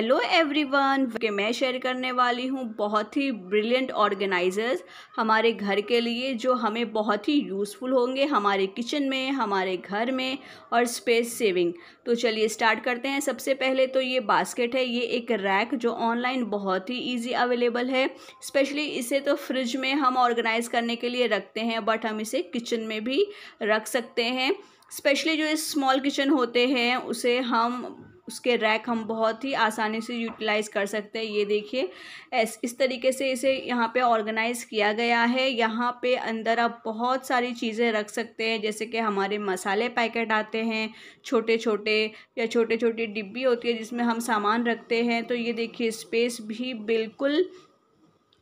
hello everyone one मैं share करने वाली हूँ बहुत ही ब्रिलियंट ऑर्गेनाइजर्स हमारे घर के लिए जो हमें बहुत ही यूज़फुल होंगे हमारे किचन में हमारे घर में और स्पेस सेविंग तो चलिए स्टार्ट करते हैं सबसे पहले तो ये बास्केट है ये एक रैक जो ऑनलाइन बहुत ही इजी अवेलेबल है स्पेशली इसे तो फ्रिज में हम ऑर्गेनाइज़ करने के लिए रखते हैं बट हम इसे किचन में भी रख सकते हैं स्पेशली जो इस स्मॉल किचन होते हैं उसे हम उसके रैक हम बहुत ही आसानी से यूटिलाइज़ कर सकते हैं ये देखिए इस तरीके से इसे यहाँ पे ऑर्गेनाइज़ किया गया है यहाँ पे अंदर आप बहुत सारी चीज़ें रख सकते हैं जैसे कि हमारे मसाले पैकेट आते हैं छोटे छोटे या छोटे छोटे डिब्बी होती है जिसमें हम सामान रखते हैं तो ये देखिए स्पेस भी बिल्कुल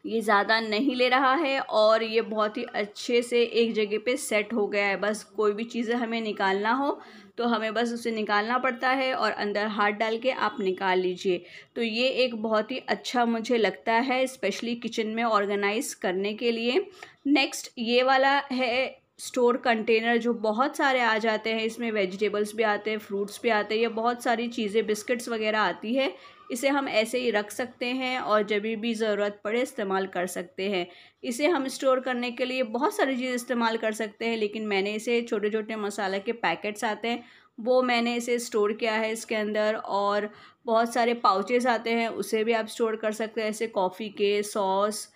ये ज़्यादा नहीं ले रहा है और ये बहुत ही अच्छे से एक जगह पे सेट हो गया है बस कोई भी चीज़ें हमें निकालना हो तो हमें बस उसे निकालना पड़ता है और अंदर हाथ डाल के आप निकाल लीजिए तो ये एक बहुत ही अच्छा मुझे लगता है स्पेशली किचन में ऑर्गेनाइज करने के लिए नेक्स्ट ये वाला है स्टोर कंटेनर जो बहुत सारे आ जाते हैं इसमें वेजिटेबल्स भी आते हैं फ्रूट्स भी आते हैं या बहुत सारी चीज़ें बिस्किट्स वगैरह आती है इसे हम ऐसे ही रख सकते हैं और जब भी ज़रूरत पड़े इस्तेमाल कर सकते हैं इसे हम स्टोर करने के लिए बहुत सारी चीज़ इस्तेमाल कर सकते हैं लेकिन मैंने इसे छोटे छोटे मसाला के पैकेट्स आते हैं वो मैंने इसे स्टोर किया है इसके अंदर और बहुत सारे पाउचेस आते हैं उसे भी आप स्टोर कर सकते हैं ऐसे कॉफ़ी के सॉस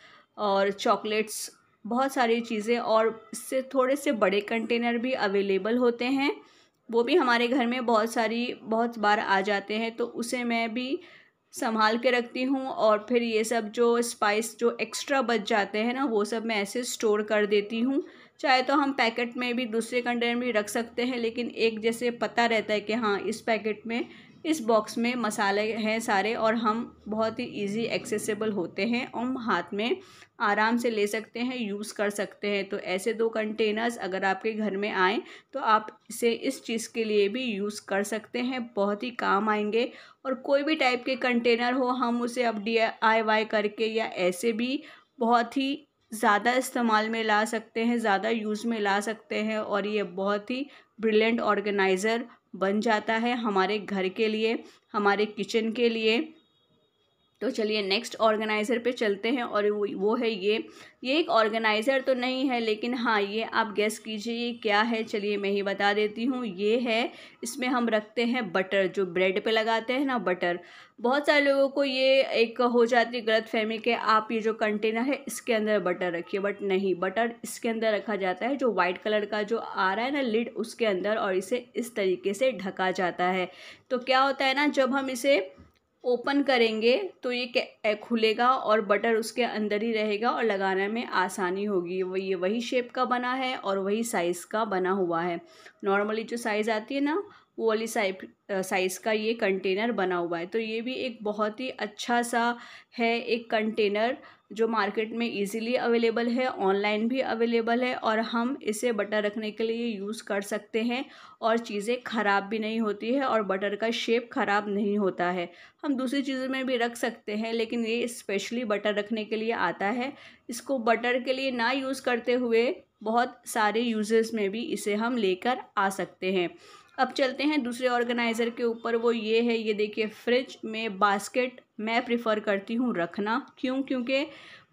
और चॉकलेट्स बहुत सारी चीज़ें और इससे थोड़े से बड़े कंटेनर भी अवेलेबल होते हैं वो भी हमारे घर में बहुत सारी बहुत बार आ जाते हैं तो उसे मैं भी संभाल के रखती हूँ और फिर ये सब जो स्पाइस जो एक्स्ट्रा बच जाते हैं ना वो सब मैं ऐसे स्टोर कर देती हूँ चाहे तो हम पैकेट में भी दूसरे कंटेनर में रख सकते हैं लेकिन एक जैसे पता रहता है कि हाँ इस पैकेट में इस बॉक्स में मसाले हैं सारे और हम बहुत ही इजी एक्सेसिबल होते हैं और हम हाथ में आराम से ले सकते हैं यूज़ कर सकते हैं तो ऐसे दो कंटेनर्स अगर आपके घर में आए तो आप इसे इस चीज़ के लिए भी यूज़ कर सकते हैं बहुत ही काम आएंगे और कोई भी टाइप के कंटेनर हो हम उसे अब डी करके या ऐसे भी बहुत ही ज़्यादा इस्तेमाल में ला सकते हैं ज़्यादा यूज़ में ला सकते हैं और ये बहुत ही ब्रिलियंट ऑर्गेनाइज़र बन जाता है हमारे घर के लिए हमारे किचन के लिए तो चलिए नेक्स्ट ऑर्गेनाइज़र पे चलते हैं और वो वो है ये ये एक ऑर्गेनाइज़र तो नहीं है लेकिन हाँ ये आप गैस कीजिए ये क्या है चलिए मैं ही बता देती हूँ ये है इसमें हम रखते हैं बटर जो ब्रेड पे लगाते हैं ना बटर बहुत सारे लोगों को ये एक हो जाती है गलत फहमी के आप ये जो कंटेनर है इसके अंदर बटर रखिए बट नहीं बटर इसके अंदर रखा जाता है जो वाइट कलर का जो आ रहा है ना लिड उसके अंदर और इसे इस तरीके से ढका जाता है तो क्या होता है ना जब हम इसे ओपन करेंगे तो ये खुलेगा और बटर उसके अंदर ही रहेगा और लगाने में आसानी होगी वो ये वही शेप का बना है और वही साइज़ का बना हुआ है नॉर्मली जो साइज़ आती है ना वो वाली साइज़ का ये कंटेनर बना हुआ है तो ये भी एक बहुत ही अच्छा सा है एक कंटेनर जो मार्केट में इजीली अवेलेबल है ऑनलाइन भी अवेलेबल है और हम इसे बटर रखने के लिए यूज़ कर सकते हैं और चीज़ें ख़राब भी नहीं होती है और बटर का शेप ख़राब नहीं होता है हम दूसरी चीज़ों में भी रख सकते हैं लेकिन ये स्पेशली बटर रखने के लिए आता है इसको बटर के लिए ना यूज़ करते हुए बहुत सारे यूजेस में भी इसे हम लेकर आ सकते हैं अब चलते हैं दूसरे ऑर्गेनाइज़र के ऊपर वो ये है ये देखिए फ्रिज में बास्केट मैं प्रिफ़र करती हूँ रखना क्यों क्योंकि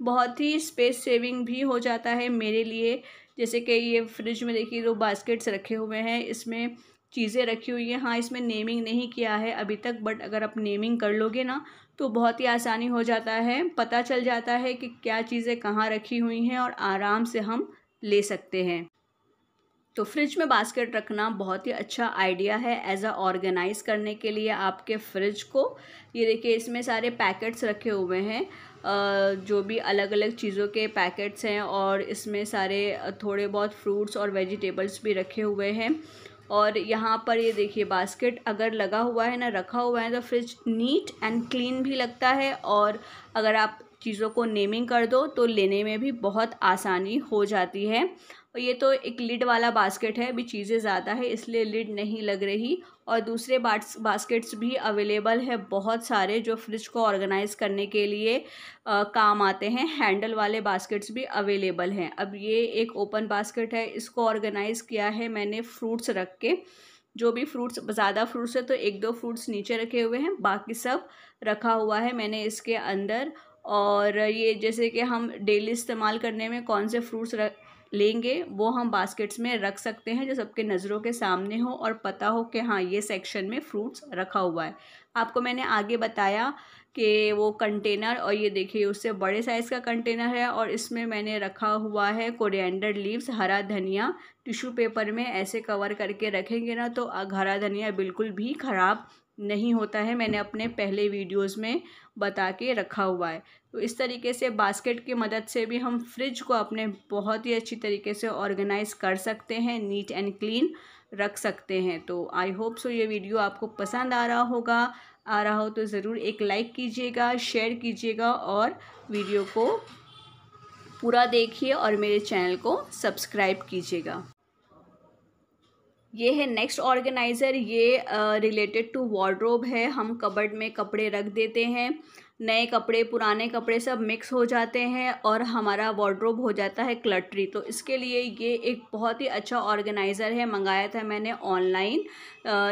बहुत ही स्पेस सेविंग भी हो जाता है मेरे लिए जैसे कि ये फ्रिज में देखिए दो बास्केट्स रखे हुए हैं इसमें चीज़ें रखी हुई हैं हाँ इसमें नेमिंग नहीं किया है अभी तक बट अगर आप नेमिंग कर लोगे ना तो बहुत ही आसानी हो जाता है पता चल जाता है कि क्या चीज़ें कहाँ रखी हुई हैं और आराम से हम ले सकते हैं तो फ्रिज में बास्केट रखना बहुत ही अच्छा आइडिया है एज अ ऑर्गेनाइज़ करने के लिए आपके फ्रिज को ये देखिए इसमें सारे पैकेट्स रखे हुए हैं जो भी अलग अलग चीज़ों के पैकेट्स हैं और इसमें सारे थोड़े बहुत फ्रूट्स और वेजिटेबल्स भी रखे हुए हैं और यहाँ पर ये देखिए बास्केट अगर लगा हुआ है ना रखा हुआ है तो फ्रिज नीट एंड क्लीन भी लगता है और अगर आप चीज़ों को नेमिंग कर दो तो लेने में भी बहुत आसानी हो जाती है और ये तो एक लिड वाला बास्केट है अभी चीज़ें ज़्यादा है इसलिए लिड नहीं लग रही और दूसरे बास्केट्स भी अवेलेबल है बहुत सारे जो फ्रिज को ऑर्गेनाइज़ करने के लिए आ, काम आते हैं हैंडल वाले बास्केट्स भी अवेलेबल हैं अब ये एक ओपन बास्केट है इसको ऑर्गेनाइज़ किया है मैंने फ्रूट्स रख के जो भी फ्रूट्स ज़्यादा फ्रूट्स है तो एक दो फ्रूट्स नीचे रखे हुए हैं बाकी सब रखा हुआ है मैंने इसके अंदर और ये जैसे कि हम डेली इस्तेमाल करने में कौन से फ्रूट्स रख लेंगे वो हम बास्केट्स में रख सकते हैं जो सबके नज़रों के सामने हो और पता हो कि हाँ ये सेक्शन में फ्रूट्स रखा हुआ है आपको मैंने आगे बताया कि वो कंटेनर और ये देखिए उससे बड़े साइज़ का कंटेनर है और इसमें मैंने रखा हुआ है कोरिएंडर लीव्स हरा धनिया टिश्यू पेपर में ऐसे कवर करके रखेंगे ना तो हरा धनिया बिल्कुल भी ख़राब नहीं होता है मैंने अपने पहले वीडियोस में बता के रखा हुआ है तो इस तरीके से बास्केट की मदद से भी हम फ्रिज को अपने बहुत ही अच्छी तरीके से ऑर्गेनाइज कर सकते हैं नीट एंड क्लीन रख सकते हैं तो आई होप सो ये वीडियो आपको पसंद आ रहा होगा आ रहा हो तो ज़रूर एक लाइक कीजिएगा शेयर कीजिएगा और वीडियो को पूरा देखिए और मेरे चैनल को सब्सक्राइब कीजिएगा ये है नेक्स्ट ऑर्गेनाइज़र ये रिलेटेड टू वार्ड्रोब है हम कबर्ड में कपड़े रख देते हैं नए कपड़े पुराने कपड़े सब मिक्स हो जाते हैं और हमारा वार्ड्रोब हो जाता है क्लटरी तो इसके लिए ये एक बहुत ही अच्छा ऑर्गेनाइज़र है मंगाया था मैंने ऑनलाइन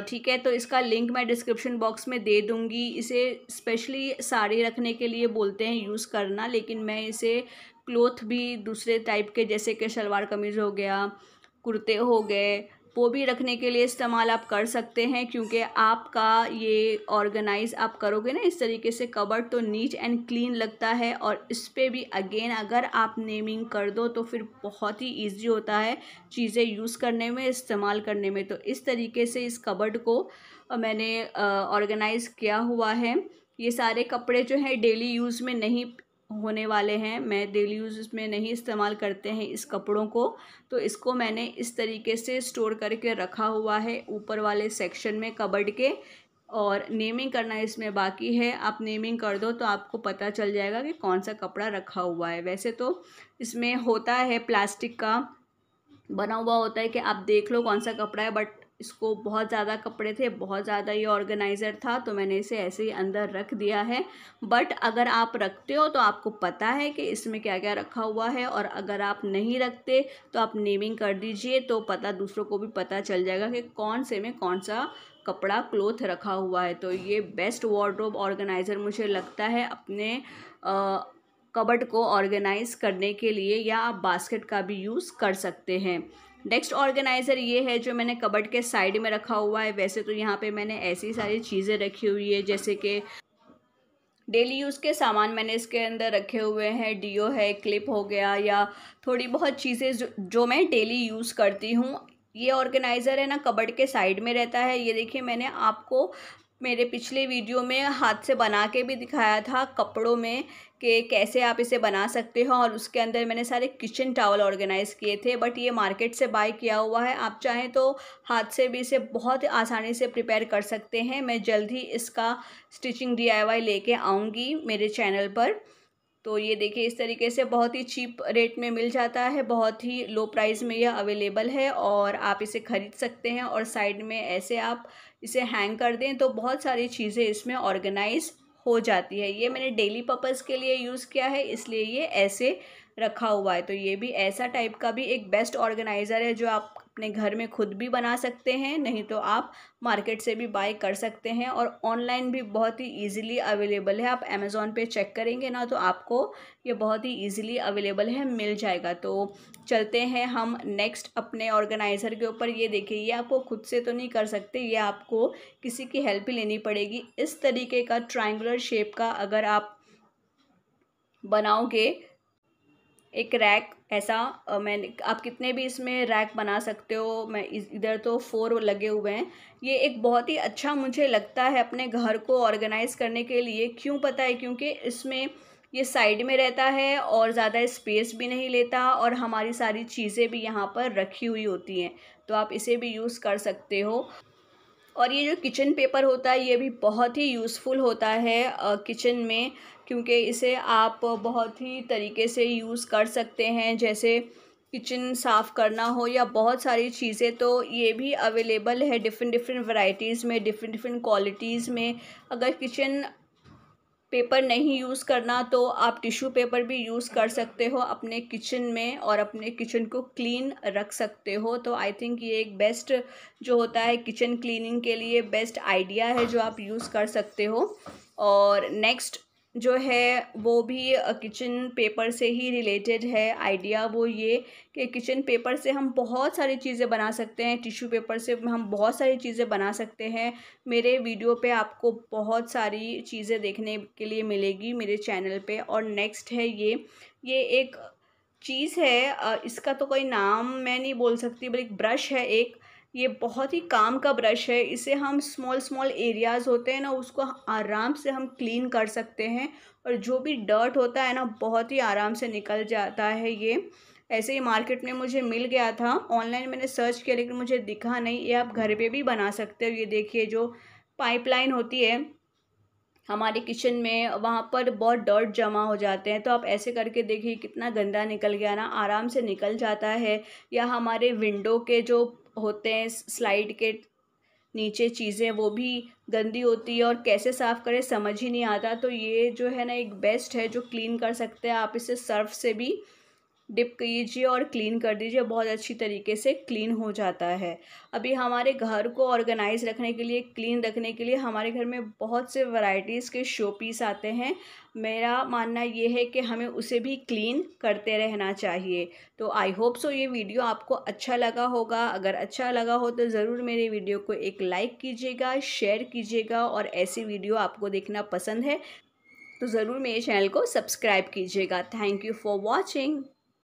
ठीक है तो इसका लिंक मैं डिस्क्रिप्शन बॉक्स में दे दूँगी इसे स्पेशली साड़ी रखने के लिए बोलते हैं यूज़ करना लेकिन मैं इसे क्लोथ भी दूसरे टाइप के जैसे कि शलवार कमीज़ हो गया कुर्ते हो गए वो भी रखने के लिए इस्तेमाल आप कर सकते हैं क्योंकि आपका ये ऑर्गेनाइज आप करोगे ना इस तरीके से कवर तो नीट एंड क्लीन लगता है और इस पर भी अगेन अगर आप नेमिंग कर दो तो फिर बहुत ही ईजी होता है चीज़ें यूज़ करने में इस्तेमाल करने में तो इस तरीके से इस कबर्ड को मैंने ऑर्गेनाइज़ किया हुआ है ये सारे कपड़े जो हैं डेली यूज़ में नहीं होने वाले हैं मैं डेली यूज़ में नहीं इस्तेमाल करते हैं इस कपड़ों को तो इसको मैंने इस तरीके से स्टोर करके रखा हुआ है ऊपर वाले सेक्शन में कबर्ड के और नेमिंग करना इसमें बाकी है आप नेमिंग कर दो तो आपको पता चल जाएगा कि कौन सा कपड़ा रखा हुआ है वैसे तो इसमें होता है प्लास्टिक का बना हुआ होता है कि आप देख लो कौन सा कपड़ा है बट इसको बहुत ज़्यादा कपड़े थे बहुत ज़्यादा ये ऑर्गेनाइज़र था तो मैंने इसे ऐसे ही अंदर रख दिया है बट अगर आप रखते हो तो आपको पता है कि इसमें क्या क्या रखा हुआ है और अगर आप नहीं रखते तो आप नेमिंग कर दीजिए तो पता दूसरों को भी पता चल जाएगा कि कौन से में कौन सा कपड़ा क्लोथ रखा हुआ है तो ये बेस्ट वार्ड्रोब ऑर्गेनाइज़र मुझे लगता है अपने कबड को ऑर्गेनाइज़ करने के लिए या आप बास्केट का भी यूज़ कर सकते हैं नेक्स्ट ऑर्गेनाइज़र ये है जो मैंने कबड के साइड में रखा हुआ है वैसे तो यहाँ पे मैंने ऐसी सारी चीज़ें रखी हुई है जैसे कि डेली यूज़ के सामान मैंने इसके अंदर रखे हुए हैं डीओ है क्लिप हो गया या थोड़ी बहुत चीज़ें जो, जो मैं डेली यूज़ करती हूँ ये ऑर्गेनाइज़र है ना कबड के साइड में रहता है ये देखिए मैंने आपको मेरे पिछले वीडियो में हाथ से बना के भी दिखाया था कपड़ों में कि कैसे आप इसे बना सकते हो और उसके अंदर मैंने सारे किचन टावल ऑर्गेनाइज़ किए थे बट ये मार्केट से बाय किया हुआ है आप चाहें तो हाथ से भी इसे बहुत आसानी से प्रिपेयर कर सकते हैं मैं जल्द ही इसका स्टिचिंग डीआईवाई लेके आऊँगी मेरे चैनल पर तो ये देखिए इस तरीके से बहुत ही चीप रेट में मिल जाता है बहुत ही लो प्राइस में यह अवेलेबल है और आप इसे ख़रीद सकते हैं और साइड में ऐसे आप इसे हैंग कर दें तो बहुत सारी चीज़ें इसमें ऑर्गेनाइज हो जाती है ये मैंने डेली पर्पज़ के लिए यूज़ किया है इसलिए ये ऐसे रखा हुआ है तो ये भी ऐसा टाइप का भी एक बेस्ट ऑर्गेनाइज़र है जो आप अपने घर में खुद भी बना सकते हैं नहीं तो आप मार्केट से भी बाय कर सकते हैं और ऑनलाइन भी बहुत ही इजीली अवेलेबल है आप अमेज़ोन पे चेक करेंगे ना तो आपको ये बहुत ही ईजिली अवेलेबल है मिल जाएगा तो चलते हैं हम नेक्स्ट अपने ऑर्गेनाइज़र के ऊपर ये देखिए ये आपको खुद से तो नहीं कर सकते ये आपको किसी की हेल्प ही लेनी पड़ेगी इस तरीके का ट्राइंगर शेप का अगर आप बनाओगे एक रैक ऐसा मैं आप कितने भी इसमें रैक बना सकते हो मैं इधर तो फोर लगे हुए हैं ये एक बहुत ही अच्छा मुझे लगता है अपने घर को ऑर्गेनाइज़ करने के लिए क्यों पता है क्योंकि इसमें ये साइड में रहता है और ज़्यादा स्पेस भी नहीं लेता और हमारी सारी चीज़ें भी यहाँ पर रखी हुई होती हैं तो आप इसे भी यूज़ कर सकते हो और ये जो किचन पेपर होता है ये भी बहुत ही यूज़फुल होता है किचन में क्योंकि इसे आप बहुत ही तरीके से यूज़ कर सकते हैं जैसे किचन साफ़ करना हो या बहुत सारी चीज़ें तो ये भी अवेलेबल है डिफरेंट डिफरेंट वैरायटीज़ में डिफरेंट डिफरेंट क्वालिटीज़ में अगर किचन पेपर नहीं यूज़ करना तो आप टिश्यू पेपर भी यूज़ कर सकते हो अपने किचन में और अपने किचन को क्लीन रख सकते हो तो आई थिंक ये एक बेस्ट जो होता है किचन क्लीनिंग के लिए बेस्ट आइडिया है जो आप यूज़ कर सकते हो और नेक्स्ट जो है वो भी किचन पेपर से ही रिलेटेड है आइडिया वो ये कि किचन पेपर से हम बहुत सारी चीज़ें बना सकते हैं टिश्यू पेपर से हम बहुत सारी चीज़ें बना सकते हैं मेरे वीडियो पे आपको बहुत सारी चीज़ें देखने के लिए मिलेगी मेरे चैनल पे और नेक्स्ट है ये ये एक चीज़ है इसका तो कोई नाम मैं नहीं बोल सकती बल्कि ब्रश है एक ये बहुत ही काम का ब्रश है इसे हम स्मॉल स्मॉल एरियाज़ होते हैं ना उसको आराम से हम क्लीन कर सकते हैं और जो भी डर्ट होता है ना बहुत ही आराम से निकल जाता है ये ऐसे ही मार्केट में मुझे मिल गया था ऑनलाइन मैंने सर्च किया लेकिन मुझे दिखा नहीं ये आप घर पे भी बना सकते हो ये देखिए जो पाइपलाइन होती है हमारे किचन में वहाँ पर बहुत डर्ट जमा हो जाते हैं तो आप ऐसे करके देखिए कितना गंदा निकल गया ना आराम से निकल जाता है या हमारे विंडो के जो होते हैं स्लाइड के नीचे चीज़ें वो भी गंदी होती है और कैसे साफ़ करें समझ ही नहीं आता तो ये जो है ना एक बेस्ट है जो क्लीन कर सकते हैं आप इसे सर्फ से भी डिप कीजिए और क्लीन कर दीजिए बहुत अच्छी तरीके से क्लीन हो जाता है अभी हमारे घर को ऑर्गेनाइज रखने के लिए क्लीन रखने के लिए हमारे घर में बहुत से वैरायटीज़ के शो पीस आते हैं मेरा मानना ये है कि हमें उसे भी क्लीन करते रहना चाहिए तो आई होप सो ये वीडियो आपको अच्छा लगा होगा अगर अच्छा लगा हो तो ज़रूर मेरे वीडियो को एक लाइक कीजिएगा शेयर कीजिएगा और ऐसी वीडियो आपको देखना पसंद है तो ज़रूर मेरे चैनल को सब्सक्राइब कीजिएगा थैंक यू फॉर वॉचिंग